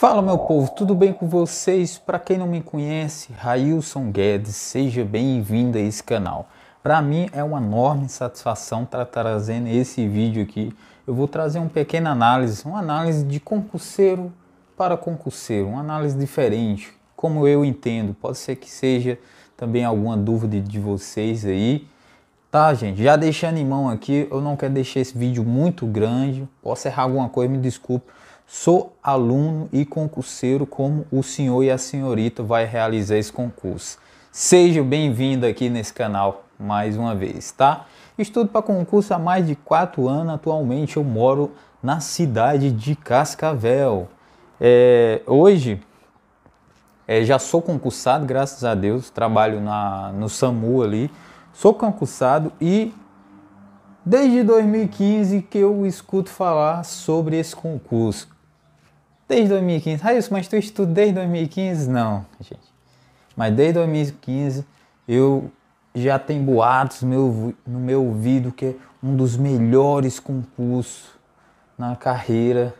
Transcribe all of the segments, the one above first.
Fala meu povo, tudo bem com vocês? Para quem não me conhece, Railson Guedes, seja bem-vindo a esse canal. Para mim é uma enorme satisfação estar tá trazendo esse vídeo aqui. Eu vou trazer uma pequena análise, uma análise de concurseiro para concurseiro, uma análise diferente, como eu entendo. Pode ser que seja também alguma dúvida de vocês aí. Tá, gente? Já deixando em mão aqui, eu não quero deixar esse vídeo muito grande. Posso errar alguma coisa, me desculpe Sou aluno e concurseiro como o senhor e a senhorita vai realizar esse concurso. Seja bem-vindo aqui nesse canal mais uma vez, tá? Estudo para concurso há mais de 4 anos, atualmente eu moro na cidade de Cascavel. É, hoje é, já sou concursado, graças a Deus, trabalho na, no SAMU ali, sou concursado e desde 2015 que eu escuto falar sobre esse concurso desde 2015. Ah, isso, mas tu estuda desde 2015? Não, gente. Mas desde 2015 eu já tenho boatos meu, no meu ouvido que é um dos melhores concursos na carreira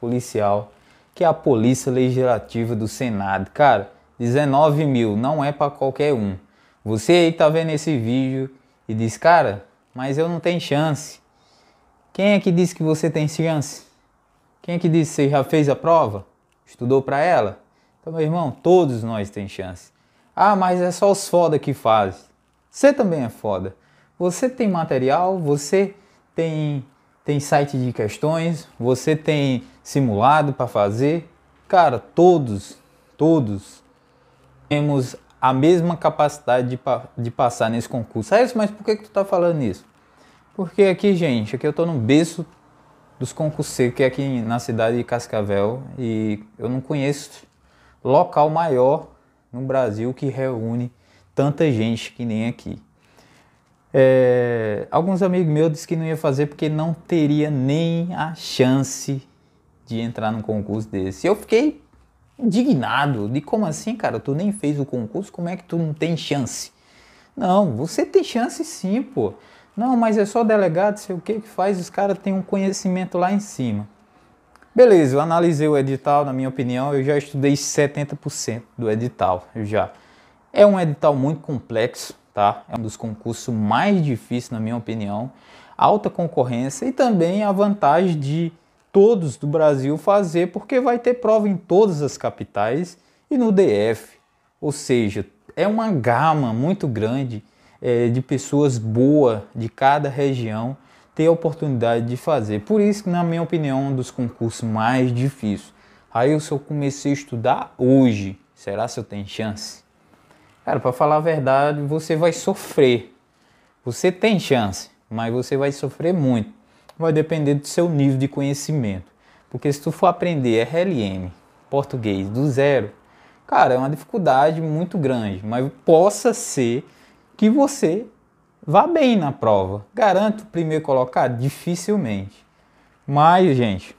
policial, que é a Polícia Legislativa do Senado. Cara, 19 mil não é para qualquer um. Você aí tá vendo esse vídeo e diz, cara, mas eu não tenho chance. Quem é que diz que você tem chance? Quem é que disse você já fez a prova? Estudou para ela? Então, meu irmão, todos nós tem chance. Ah, mas é só os foda que fazem. Você também é foda. Você tem material, você tem tem site de questões, você tem simulado para fazer. Cara, todos, todos temos a mesma capacidade de, de passar nesse concurso. Ah, mas por que, que tu tá falando isso? Porque aqui, gente, aqui eu tô num berço dos concurseiros, que é aqui na cidade de Cascavel. E eu não conheço local maior no Brasil que reúne tanta gente que nem aqui. É, alguns amigos meus disseram que não ia fazer porque não teria nem a chance de entrar num concurso desse. Eu fiquei indignado de como assim, cara? Tu nem fez o concurso, como é que tu não tem chance? Não, você tem chance sim, pô. Não, mas é só delegado, sei o que que faz, os caras têm um conhecimento lá em cima. Beleza, eu analisei o edital, na minha opinião, eu já estudei 70% do edital, eu já. É um edital muito complexo, tá? É um dos concursos mais difíceis, na minha opinião. Alta concorrência e também a vantagem de todos do Brasil fazer, porque vai ter prova em todas as capitais e no DF. Ou seja, é uma gama muito grande é, de pessoas boa de cada região ter a oportunidade de fazer. Por isso, na minha opinião, é um dos concursos mais difíceis. Aí, se eu comecei a estudar hoje, será se eu tenho chance? Cara, para falar a verdade, você vai sofrer. Você tem chance, mas você vai sofrer muito. Vai depender do seu nível de conhecimento. Porque se tu for aprender RLM, português, do zero, cara, é uma dificuldade muito grande, mas possa ser que você vá bem na prova. Garanto primeiro colocado? Dificilmente. Mas, gente,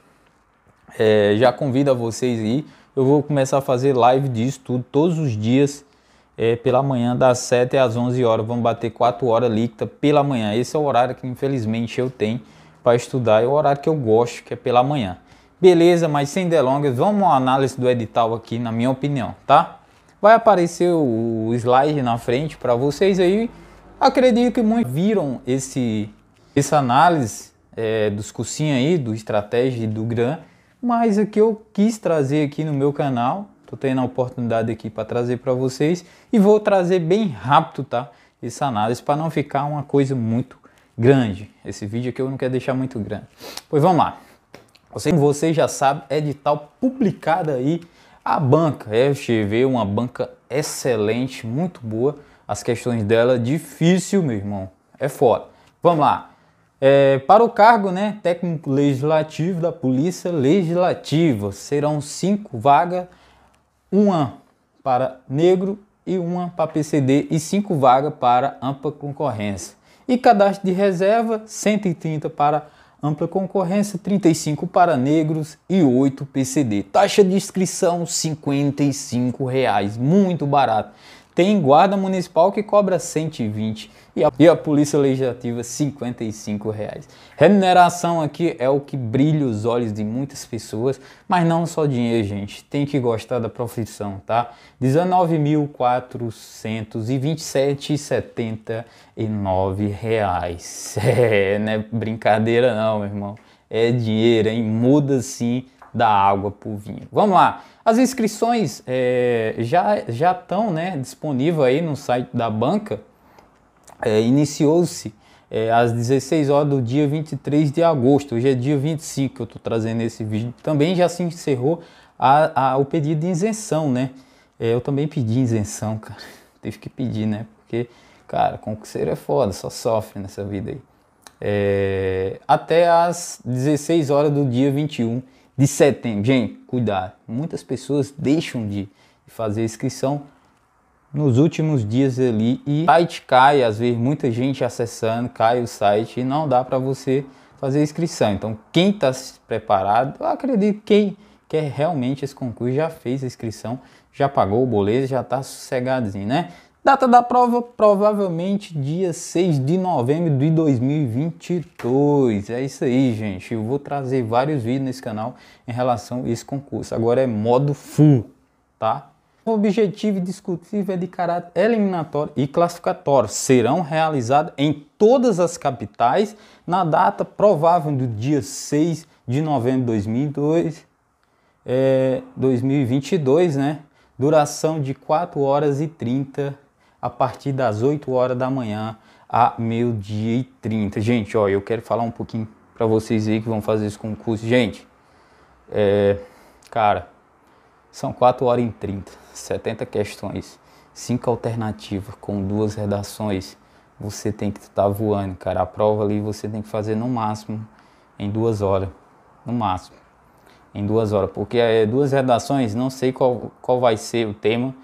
é, já convido a vocês aí. Eu vou começar a fazer live disso tudo todos os dias. É, pela manhã, das 7 às 11 horas. Vamos bater 4 horas líquida pela manhã. Esse é o horário que, infelizmente, eu tenho para estudar. É o horário que eu gosto, que é pela manhã. Beleza, mas sem delongas, vamos à análise do edital aqui, na minha opinião, tá? Vai aparecer o slide na frente para vocês aí. Acredito que muitos viram esse, essa análise é, dos cursinhos aí, do Estratégia e do GRAM, mas o que eu quis trazer aqui no meu canal, tô tendo a oportunidade aqui para trazer para vocês e vou trazer bem rápido, tá? Essa análise para não ficar uma coisa muito grande. Esse vídeo aqui eu não quero deixar muito grande. Pois vamos lá. Você, você já sabe, é edital publicado aí a banca, eu estive é uma banca excelente, muito boa. As questões dela difícil, meu irmão. É foda. Vamos lá. É, para o cargo, né, técnico legislativo da Polícia Legislativa, serão cinco vagas, uma para negro e uma para PCD e cinco vagas para ampla concorrência. E cadastro de reserva, 130 para Ampla concorrência 35 para negros e 8 PCD. Taxa de inscrição R$ 55, reais, muito barato. Tem guarda municipal que cobra 120 e a, e a polícia legislativa 55 reais. Remuneração aqui é o que brilha os olhos de muitas pessoas, mas não só dinheiro, gente. Tem que gostar da profissão, tá? 19.427,79 reais. É, não é brincadeira não, meu irmão. É dinheiro, hein? Muda sim da água para o vinho. Vamos lá, as inscrições é, já já estão né, disponíveis aí no site da banca. É, Iniciou-se é, às 16 horas do dia 23 de agosto. Hoje é dia 25 que eu estou trazendo esse vídeo. Também já se encerrou a, a, o pedido de isenção, né? É, eu também pedi isenção, cara. Teve que pedir, né? Porque, cara, concurseiro é foda, só sofre nessa vida aí. É, até às 16 horas do dia 21 de setembro. Gente, cuidado. Muitas pessoas deixam de fazer inscrição nos últimos dias ali e o site cai, às vezes muita gente acessando, cai o site e não dá para você fazer inscrição. Então, quem está preparado, eu acredito que quem quer realmente esse concurso já fez a inscrição, já pagou o boleto, já está sossegadinho, né? Data da prova, provavelmente dia 6 de novembro de 2022. É isso aí, gente. Eu vou trazer vários vídeos nesse canal em relação a esse concurso. Agora é modo full, tá? O objetivo discutível é de caráter eliminatório e classificatório. Serão realizados em todas as capitais na data provável do dia 6 de novembro de 2002, é, 2022, né? Duração de 4 horas e 30 minutos a partir das 8 horas da manhã a meio-dia e 30. Gente, ó, eu quero falar um pouquinho para vocês aí que vão fazer esse concurso. Gente, é, cara, são 4 horas e 30, 70 questões, 5 alternativas com duas redações. Você tem que estar tá voando, cara. A prova ali você tem que fazer no máximo em duas horas. No máximo. Em duas horas. Porque é, duas redações, não sei qual, qual vai ser o tema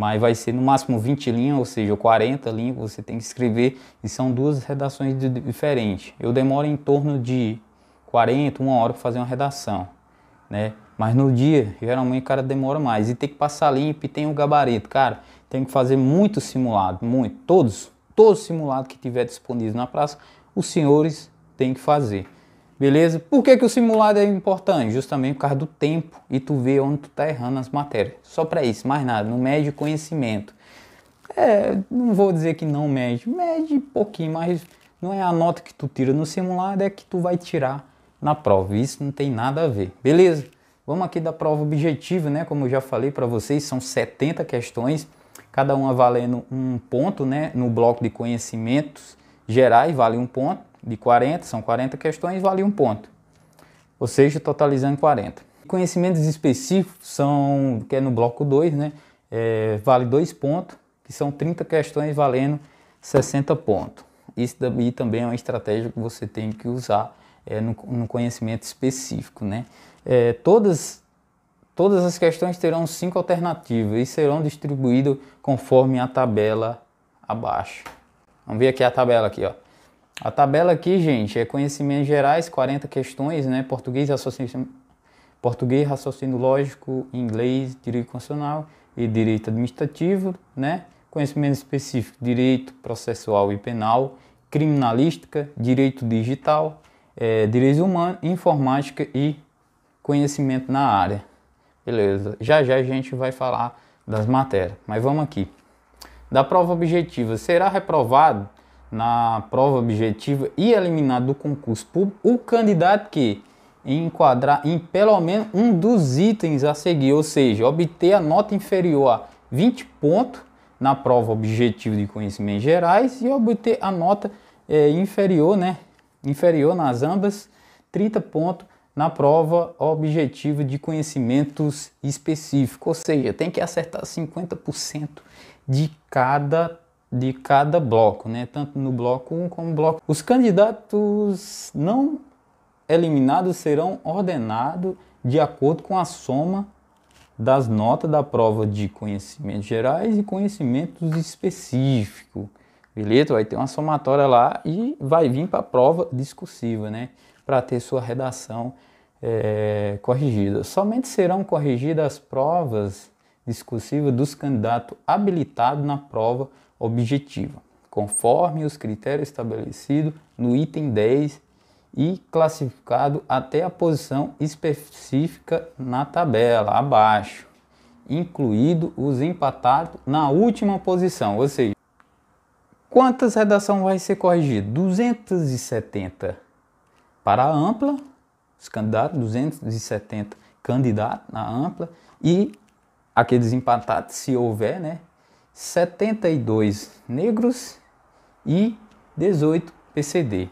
mas vai ser no máximo 20 linhas, ou seja, 40 linhas você tem que escrever, e são duas redações diferentes. Eu demoro em torno de 40, uma hora para fazer uma redação, né? Mas no dia, geralmente o cara demora mais. E tem que passar limpo e tem o um gabarito. Cara, tem que fazer muito simulado, muito. Todos, todo simulado que tiver disponível na praça, os senhores têm que fazer. Beleza? Por que, que o simulado é importante? Justamente por causa do tempo e tu vê onde tu tá errando as matérias. Só para isso, mais nada, não mede conhecimento. É, não vou dizer que não mede, mede pouquinho, mas não é a nota que tu tira no simulado, é que tu vai tirar na prova. Isso não tem nada a ver, beleza? Vamos aqui da prova objetiva, né? Como eu já falei para vocês, são 70 questões, cada uma valendo um ponto, né? No bloco de conhecimentos gerais, vale um ponto de 40, são 40 questões, vale um ponto. Ou seja, totalizando 40. Conhecimentos específicos são, que é no bloco 2, né? É, vale 2 pontos, que são 30 questões valendo 60 pontos. Isso daí também é uma estratégia que você tem que usar é, no, no, conhecimento específico, né? É, todas, todas as questões terão cinco alternativas e serão distribuídas conforme a tabela abaixo. Vamos ver aqui a tabela aqui, ó. A tabela aqui, gente, é conhecimentos gerais, 40 questões, né? Português, raciocínio, português, raciocínio lógico, inglês, direito constitucional e direito administrativo, né? Conhecimento específico, direito processual e penal, criminalística, direito digital, é, direitos humanos, informática e conhecimento na área. Beleza, já já a gente vai falar das matérias, mas vamos aqui. Da prova objetiva, será reprovado na prova objetiva e eliminado do concurso público o candidato que enquadrar em pelo menos um dos itens a seguir, ou seja, obter a nota inferior a 20 pontos na prova objetiva de conhecimentos gerais e obter a nota é, inferior, né, inferior nas ambas 30 pontos na prova objetiva de conhecimentos específicos, ou seja, tem que acertar 50% de cada de cada bloco, né? tanto no bloco 1 como no bloco. Os candidatos não eliminados serão ordenados de acordo com a soma das notas da prova de conhecimentos gerais e conhecimentos específicos. Beleza? Vai ter uma somatória lá e vai vir para a prova discursiva, né? Para ter sua redação é, corrigida. Somente serão corrigidas as provas discursivas dos candidatos habilitados na prova objetiva, conforme os critérios estabelecidos no item 10 e classificado até a posição específica na tabela abaixo, incluído os empatados na última posição, ou seja, quantas redação vai ser corrigida? 270 para a ampla, os candidatos 270 candidatos na ampla e aqueles empatados se houver, né, 72 negros e 18 PCD.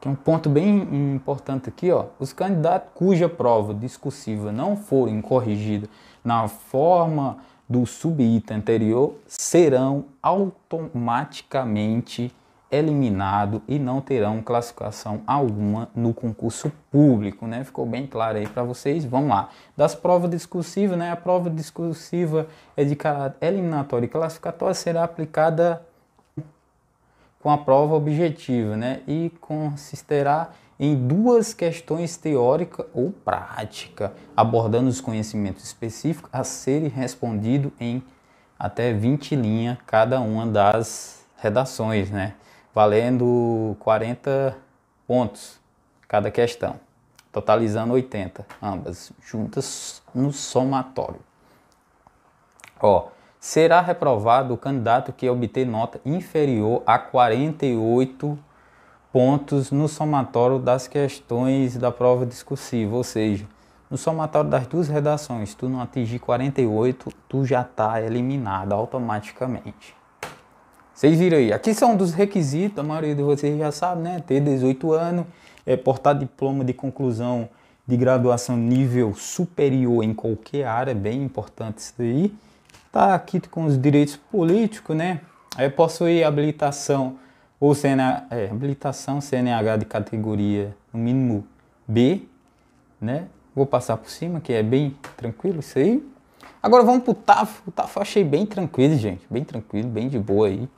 Que é um ponto bem importante aqui, ó. Os candidatos cuja prova discursiva não for incorrigida na forma do subitem anterior serão automaticamente eliminado e não terão classificação alguma no concurso público, né? Ficou bem claro aí para vocês. Vamos lá. Das provas discursivas, né? A prova discursiva é de caráter eliminatório e classificatório será aplicada com a prova objetiva, né? E consistirá em duas questões teórica ou prática, abordando os conhecimentos específicos a serem respondido em até 20 linhas cada uma das redações, né? valendo 40 pontos cada questão, totalizando 80, ambas juntas no somatório. Ó, será reprovado o candidato que obter nota inferior a 48 pontos no somatório das questões da prova discursiva, ou seja, no somatório das duas redações, tu não atingir 48, tu já está eliminado automaticamente. Vocês viram aí. Aqui são dos requisitos, a maioria de vocês já sabe, né? Ter 18 anos, é, portar diploma de conclusão de graduação nível superior em qualquer área, bem importante isso aí. Tá aqui com os direitos políticos, né? É, possuir habilitação ou CNH, é, habilitação CNH de categoria no mínimo B, né? Vou passar por cima, que é bem tranquilo isso aí. Agora vamos pro TAF. O TAF eu achei bem tranquilo, gente. Bem tranquilo, bem de boa aí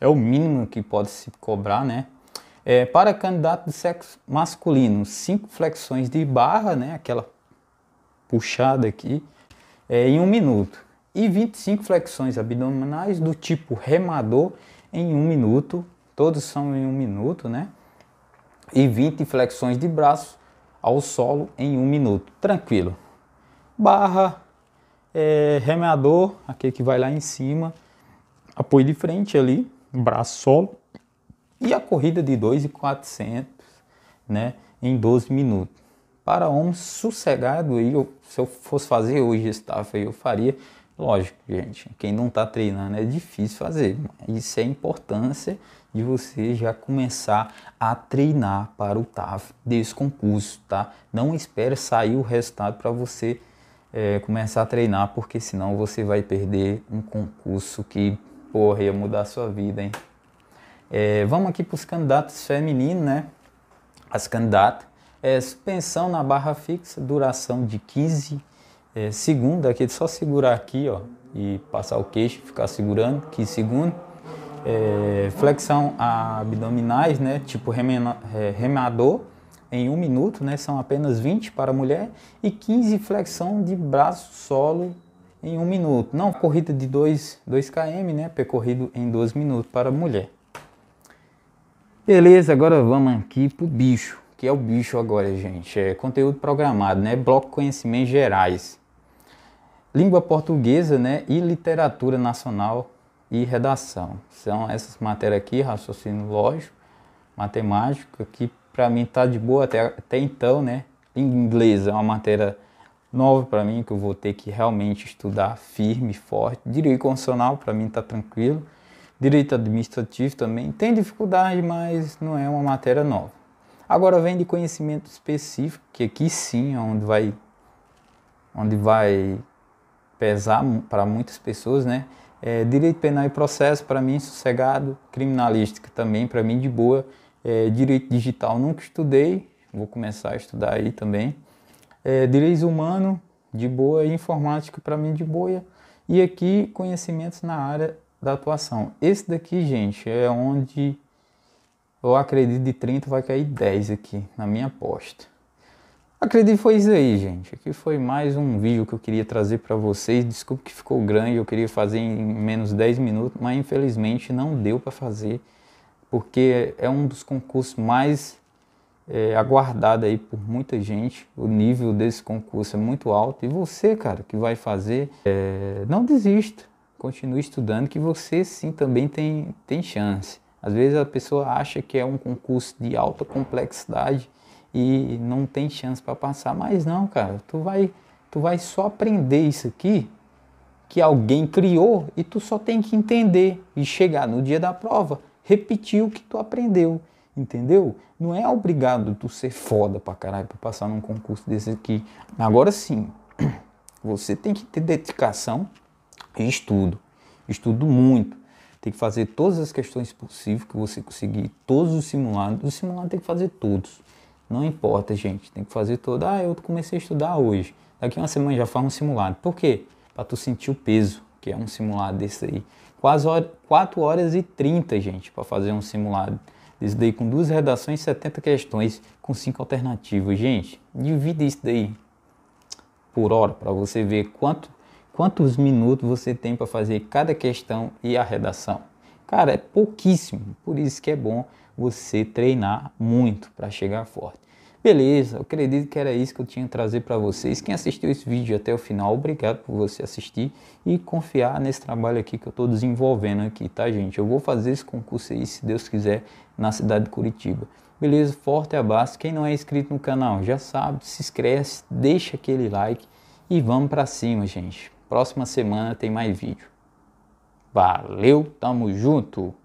é o mínimo que pode se cobrar, né? É, para candidato de sexo masculino, cinco flexões de barra, né? Aquela puxada aqui, é, em um minuto. E 25 flexões abdominais do tipo remador em um minuto. Todos são em um minuto, né? E 20 flexões de braço ao solo em um minuto. Tranquilo. Barra, é, remador, aquele que vai lá em cima, apoio de frente ali, braço solo e a corrida de 2,400 né, em 12 minutos. Para homem sossegado, eu, se eu fosse fazer hoje esse TAF, eu faria. Lógico, gente, quem não está treinando é difícil fazer. Isso é a importância de você já começar a treinar para o TAF desse concurso, tá? Não espere sair o resultado para você é, começar a treinar, porque senão você vai perder um concurso que Porra, ia mudar a sua vida, hein? É, vamos aqui para os candidatos femininos, né? As candidatas. É, suspensão na barra fixa, duração de 15 é, segundos. Aqui é só segurar aqui, ó, e passar o queixo, ficar segurando 15 segundos. É, flexão abdominais, né? Tipo remena, é, remador em um minuto, né? São apenas 20 para mulher e 15 flexão de braço solo em um minuto. Não corrida de 2, 2 km, né? Percorrido em 12 minutos para mulher. Beleza, agora vamos aqui pro bicho. Que é o bicho agora, gente. É conteúdo programado, né? Bloco conhecimentos gerais. Língua portuguesa, né? E literatura nacional e redação. São essas matérias aqui, raciocínio lógico, matemática, que para mim tá de boa até, até então, né? Inglês é uma matéria nova para mim, que eu vou ter que realmente estudar firme, forte. Direito constitucional para mim está tranquilo. Direito administrativo também tem dificuldade, mas não é uma matéria nova. Agora vem de conhecimento específico, que aqui sim é onde vai onde vai pesar para muitas pessoas, né? É, direito penal e processo para mim sossegado, criminalística também para mim de boa, é, direito digital nunca estudei, vou começar a estudar aí também é, direitos humanos de boa, informática para mim de boa, e aqui conhecimentos na área da atuação. Esse daqui, gente, é onde eu acredito de 30 vai cair 10 aqui na minha aposta. Acredito que foi isso aí, gente. Aqui foi mais um vídeo que eu queria trazer para vocês. Desculpe que ficou grande, eu queria fazer em menos 10 minutos, mas infelizmente não deu para fazer, porque é um dos concursos mais é, aguardada aí por muita gente. O nível desse concurso é muito alto. E você, cara, que vai fazer, é, não desista. Continue estudando, que você sim também tem, tem chance. Às vezes a pessoa acha que é um concurso de alta complexidade e não tem chance para passar, mas não, cara, tu vai, tu vai só aprender isso aqui que alguém criou e tu só tem que entender e chegar no dia da prova, repetir o que tu aprendeu. Entendeu? Não é obrigado tu ser foda pra caralho pra passar num concurso desse aqui. Agora sim, você tem que ter dedicação e estudo. Estudo muito. Tem que fazer todas as questões possíveis que você conseguir, todos os simulados. Os simulados tem que fazer todos. Não importa, gente. Tem que fazer todo. Ah, eu comecei a estudar hoje. Daqui uma semana já faz um simulado. Por quê? Pra tu sentir o peso, que é um simulado desse aí. Quase 4 horas e 30, gente, para fazer um simulado. Isso daí com duas redações, 70 questões com cinco alternativas. Gente, divida isso daí por hora para você ver quanto, quantos minutos você tem para fazer cada questão e a redação. Cara, é pouquíssimo, por isso que é bom você treinar muito para chegar forte. Beleza, eu acredito que era isso que eu tinha que trazer para vocês. Quem assistiu esse vídeo até o final, obrigado por você assistir e confiar nesse trabalho aqui que eu estou desenvolvendo aqui, tá gente? Eu vou fazer esse concurso aí, se Deus quiser, na cidade de Curitiba. Beleza? Forte abraço. Quem não é inscrito no canal já sabe, se inscreve, deixa aquele like e vamos para cima, gente. Próxima semana tem mais vídeo. Valeu, tamo junto!